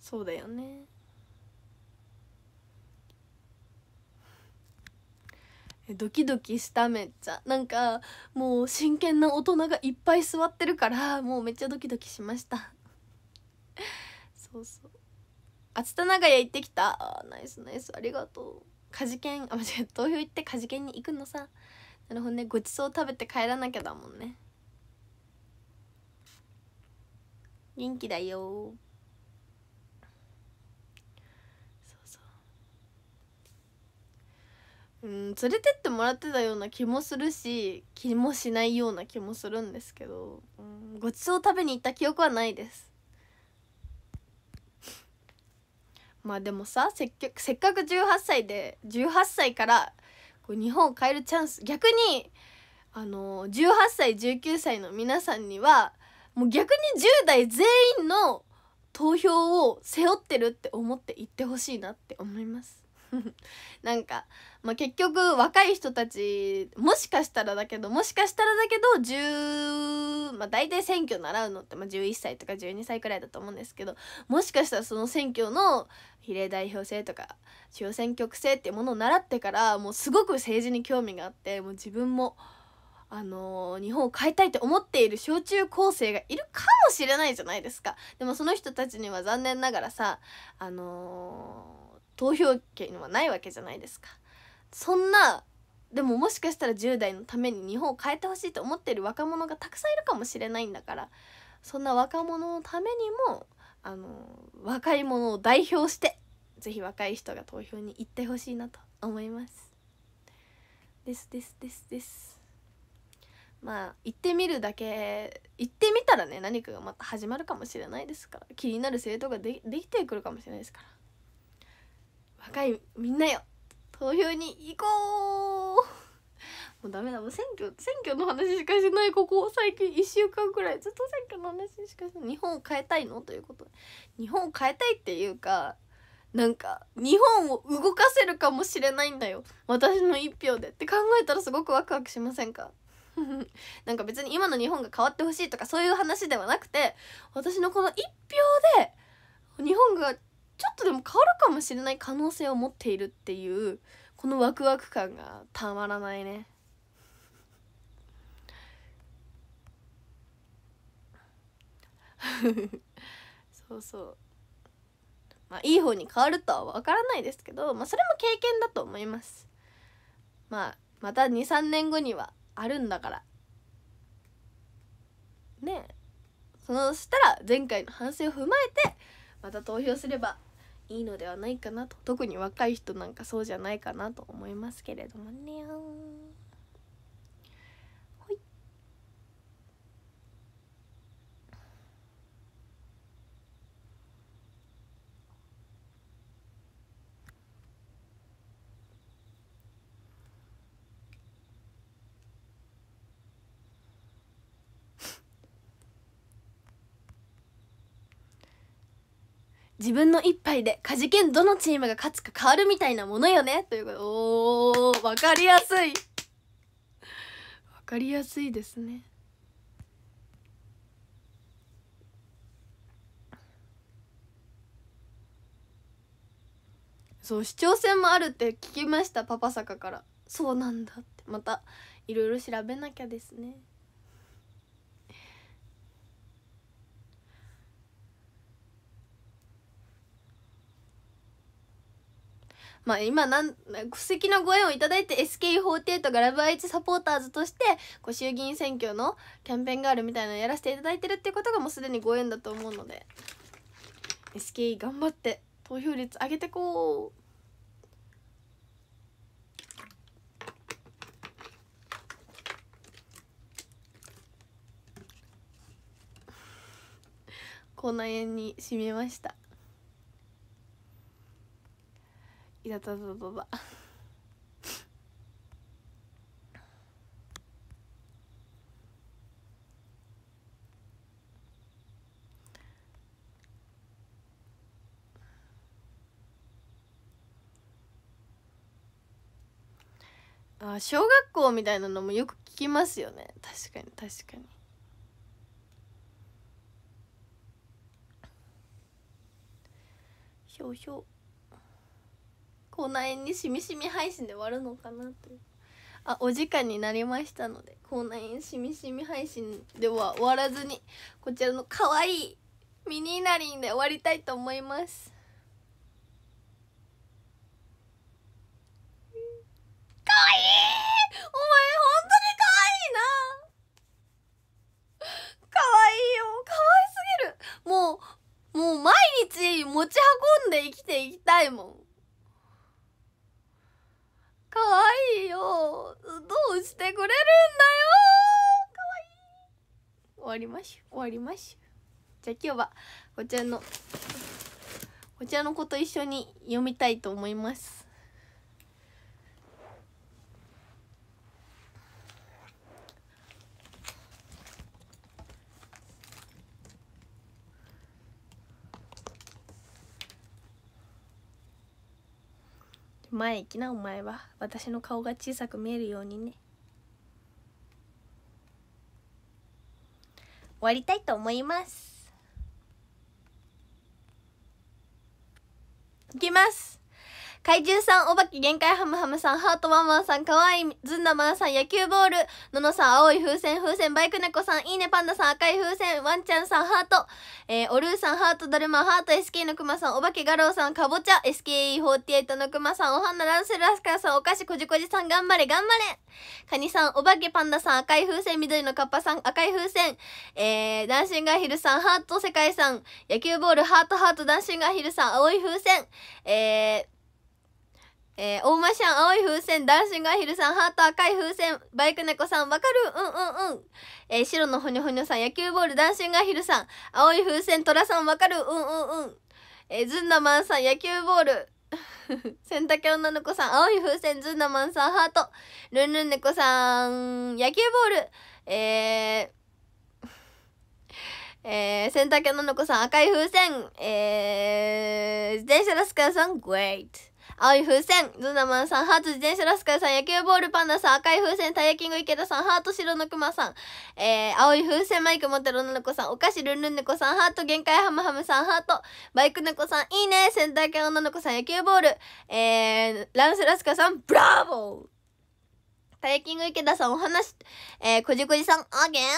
そうだよねドキドキしためっちゃなんかもう真剣な大人がいっぱい座ってるからもうめっちゃドキドキしました そうそう熱田長屋行ってきたあナイスナイスありがとうジ事ンあ間違えた投票行ってジ事ンに行くのさなるほどねごちそう食べて帰らなきゃだもんね元気だようん連れてってもらってたような気もするし気もしないような気もするんですけど、うん、ごちそう食べに行った記憶はないですまあでもさせっかせっかく18歳で18歳からこう日本を変えるチャンス逆にあの18歳19歳の皆さんにはもう逆に10代全員の投票を背負ってるって思っていってほしいなって思います なんかまあ、結局若い人たちもしかしたらだけどもしかしたらだけど10、まあ、大体選挙習うのって、まあ、11歳とか12歳くらいだと思うんですけどもしかしたらその選挙の比例代表制とか地方選挙区制っていうものを習ってからもうすごく政治に興味があってもう自分も。あのー、日本を変えたいと思っている小中高生がいるかもしれないじゃないですかでもその人たちには残念ながらさあのー、投票権はないわけじゃないですかそんなでももしかしたら10代のために日本を変えてほしいと思ってる若者がたくさんいるかもしれないんだからそんな若者のためにもあの若い者を代表して是非若い人が投票に行ってほしいなと思います。ですですですです。まあ行ってみるだけ行ってみたらね何かがまた始まるかもしれないですから気になる政党がでできてくるかもしれないですから若いみんなよ投票に行こうもうダメだもう選挙選挙の話しかしないここ最近1週間くらいずっと選挙の話しかしない日本を変えたいのということ日本を変えたいっていうかなんか日本を動かせるかもしれないんだよ私の1票でって考えたらすごくワクワクしませんか なんか別に今の日本が変わってほしいとかそういう話ではなくて私のこの1票で日本がちょっとでも変わるかもしれない可能性を持っているっていうこのワクワク感がたまらないね。そうそうまあいい方に変わるとは分からないですけど、まあ、それも経験だと思いますまあまた23年後にはあるんだからねそうそしたら前回の反省を踏まえてまた投票すればいいのではないかなと特に若い人なんかそうじゃないかなと思いますけれどもね。自分の一杯でカジケンどのチームが勝つか変わるみたいなものよねということおーわかりやすいわかりやすいですねそう市長選もあるって聞きましたパパ坂からそうなんだってまたいろいろ調べなきゃですねまあ、今なん素敵なご縁をいただいて SKE48 が「ラブ i h サポーターズとしてこう衆議院選挙のキャンペーンガールみたいなのやらせていただいてるっていうことがもうすでにご縁だと思うので SKE 頑張って投票率上げてこう 口内炎にしみましたいたたたただあ小学校みたいなのもよく聞きますよね確かに確かにひょうひょう口内炎にしみしみ配信で終わるのかなあお時間になりましたので口内炎しみしみ配信では終わらずにこちらの可愛いミニナリンで終わりたいと思いますかわいいお前本当にかわいいなかわいいよかわいすぎるもうもう毎日持ち運んで生きていきたいもんかわいよどうしてくれるんだよ可愛いい終わりまし終わりましじゃあ今日はこちらのこちらの子と一緒に読みたいと思います前行きなお前は私の顔が小さく見えるようにね終わりたいと思います怪獣さん、おばけ、限界ハムハムさん、ハートママさん、かわいい、ずんだまーさん、野球ボール、ののさん、青い風船、風船、バイク猫さん、いいねパンダさん、赤い風船、ワンちゃんさん、ハート、えー、おるーさん、ハートだるま、ハート SK のくまさん、おばけがろうさん、かぼちゃ、SKE48 のくまさん、おはなランスラスカさん、お菓子こじこじさん、頑張れ、頑張れカニさん、おばけパンダさん、赤い風船、緑のカッパさん、赤い風船、えー、ダンシングアヒルさん、ハート世界さん、野球ボール、ハートハート、ダンシングアヒルさん、青い風船、えー、えー、大間シャン、青い風船、ダンシングアヒルさん、ハート赤い風船、バイク猫さん、わかるうんうんうん。えー、白のほにょほにょさん、野球ボール、ダンシングアヒルさん、青い風船、トラさん、わかるうんうんうん。えー、ずんだまんさん、野球ボール、洗濯女の子さん、青い風船、ずんだまんさん、ハート、ルンルン猫さん、野球ボール、えー、えー、洗濯女の子さん、赤い風船、えー、自転車ラスカーさん、グレイト。青い風船、ズナマンさん、ハーツ自転車ラスカルさん、野球ボールパンダさん、赤い風船、タイヤキング池田さん、ハート白の熊さん、えー、青い風船マイク持ってる女の子さん、お菓子ルンルン猫さん、ハート限界ハムハムさん、ハート、バイク猫さん、いいね、センター犬女の子さん、野球ボール、えー、ランスラスカさん、ブラボータイヤキング池田さん、お話、えー、こじこじさん、あげん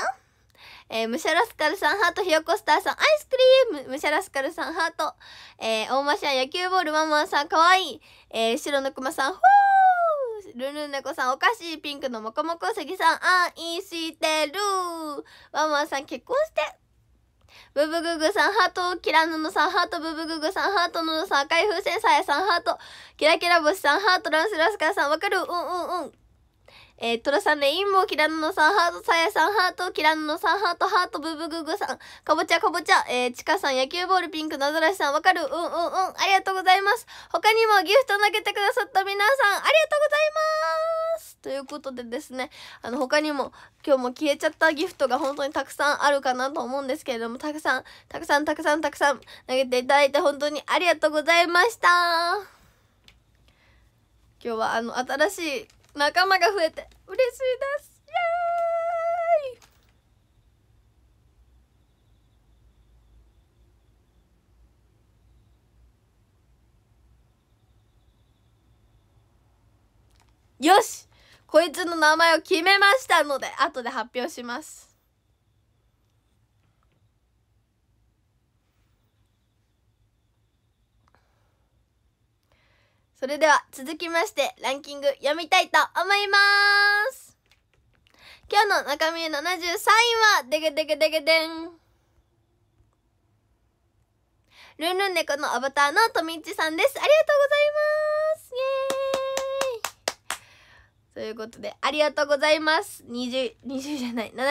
えー、ムシャラスカルさんハート、ひよこスターさんアイスクリーム、ムシャラスカルさんハート、えー、大間さン、野球ボールママンさんかわいい、えー、白のマさん、ほールルンネコさんおかしいピンクのもこもこすギさんあん、いしてるワンワンさん結婚してブブググさんハート、キラノノさんハート、ブブググさんハート、のノさん、赤い風船さヤさんハート、キラキラ星さんハート、ランスラスカさん、わかるうんうんうん。えー、トラさん、レインボー、キラノノさん、ハート、サヤさん、ハート、キラノノさん、ハート、ハート、ブブググさん、かぼちゃ、かぼちゃ、えー、チカさん、野球ボール、ピンク、なぞらしさん、わかる、うんうんうん、ありがとうございます。他にもギフト投げてくださった皆さん、ありがとうございますということでですね、あの、他にも、今日も消えちゃったギフトが本当にたくさんあるかなと思うんですけれども、たくさん、たくさん、たくさん、たくさん投げていただいて本当にありがとうございました今日はあの、新しい仲間が増えて嬉しいですイエーイよしこいつの名前を決めましたので後で発表しますそれでは続きましてランキング読みたいと思います今日の中身73位はデゲデゲデゲデンルンルン猫のアバターのとみちさんですありがとうございますイエーイということでありがとうございます 20, 20じゃない73位ありがとう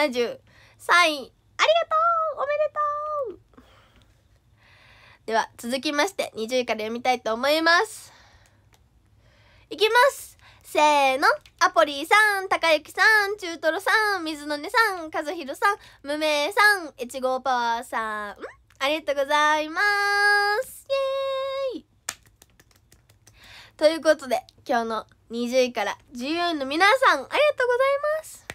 おめでとうでは続きまして20位から読みたいと思いますいきますせーのアポリーさん、たかゆきさん、中トロさん、水の根さん、和弘さん、無名さん、越後パワーさん、ありがとうございます。イエーイということで、今日の20位から14位の皆さん、ありがとうございます。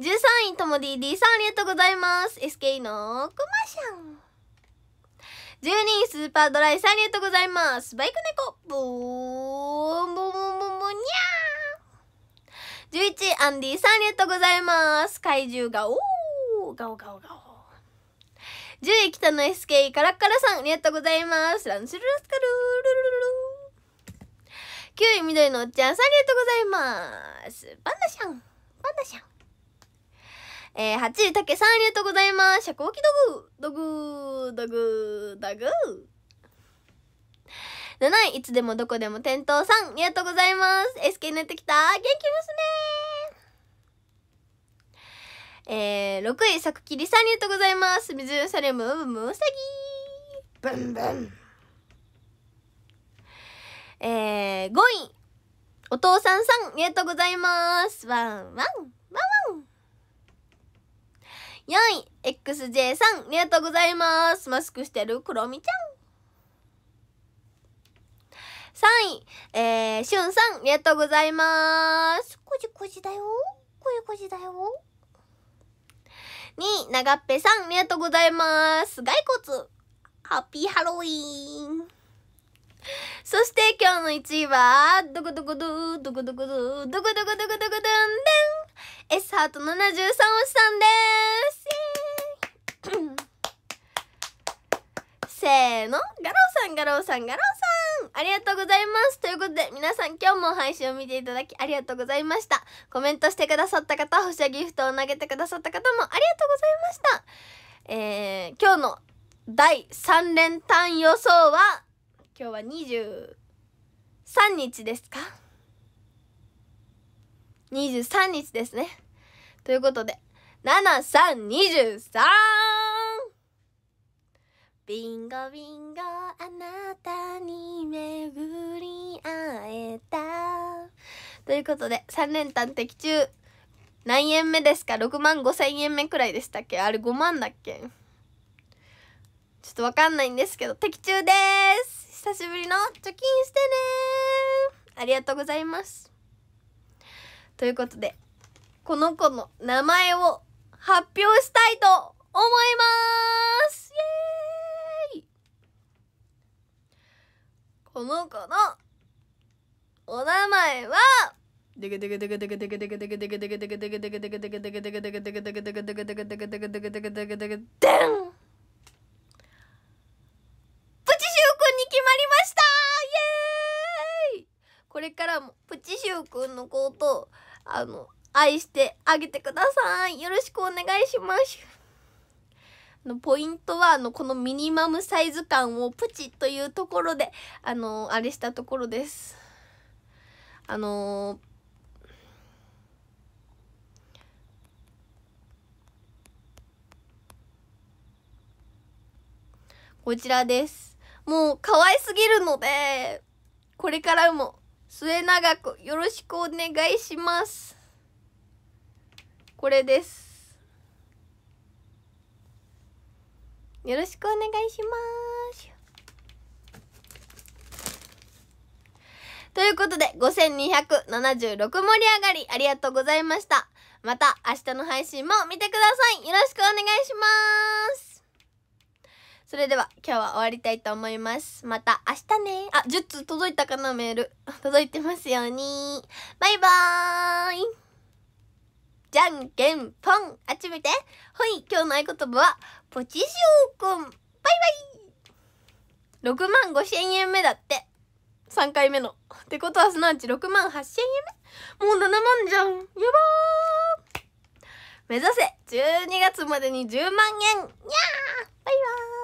13位、とも DD さん、ありがとうございます。s k のコマシャン。12位スーパードライさんありがとうございますバイク猫ボーンボンボンボンボンにゃー11位アンディさんありがとうございます怪獣がおーガオガオガオ10位北の SK カラッカラさんありがとうございますランスルラスカルルルル9位緑のおっちゃんさんありがとうございますパンダシャンパンダシャンえー、は位、ちさんありがとうございます。社交器ドグ、ドグ、ドグ、ドグ。7位、いつでもどこでも店頭さん、ありがとうございます。SK になってきた。元気娘すねえー、6位、さくきりさん、ありがとうございます。水よされむ、むむうさぎブンブン。えー、5位、お父さんさん、ありがとうございます。ワンワン、ワンワン。4位、XJ さん、ありがとうございます。マスクしてるクロミちゃん。3位、えー、しゅんさん、ありがとうございます。こじこじだよ。こじこじだよ。2位、長っぺさん、ありがとうございます。骸骨、ハッピーハロウィン。そして今日の1位は、どこどこどー、どこどこどー、どこどこどこどこどんでん。S ハート73押しさんですせーのガロウさんガロウさんガロウさんありがとうございますということで皆さん今日も配信を見ていただきありがとうございましたコメントしてくださった方星ギフトを投げてくださった方もありがとうございましたえー、今日の第3連単予想は今日は23日ですか23日ですね。ということで、7323! ビンゴビンゴあなたに巡り会えた。ということで、3連単的中、何円目ですか ?6 万5千円目くらいでしたっけあれ5万だっけちょっとわかんないんですけど、的中です久しぶりの貯金してねありがとうございます。ということで、この子の名前を発表したいと思いますイエーイこの子のお名前はでけこれからもプチシュウくんのことをあの愛してあげてくださいよろしくお願いします のポイントはあのこのミニマムサイズ感をプチというところであのあれしたところですあのこちらですもう可愛すぎるのでこれからも末永くよろしくお願いしますこれですよろしくお願いしますということで5276盛り上がりありがとうございましたまた明日の配信も見てくださいよろしくお願いしますそれでは今日は終わりたいと思います。また明日ね。あ、10通届いたかなメール。届いてますように。バイバーイじゃんけんぽんあっち向てほい今日の合言葉は、ポチショーくんバイバイ !6 万5千円目だって。3回目の。ってことはすなわち6万8千円目もう7万じゃんやばー目指せ !12 月までに10万円やーバイバーイ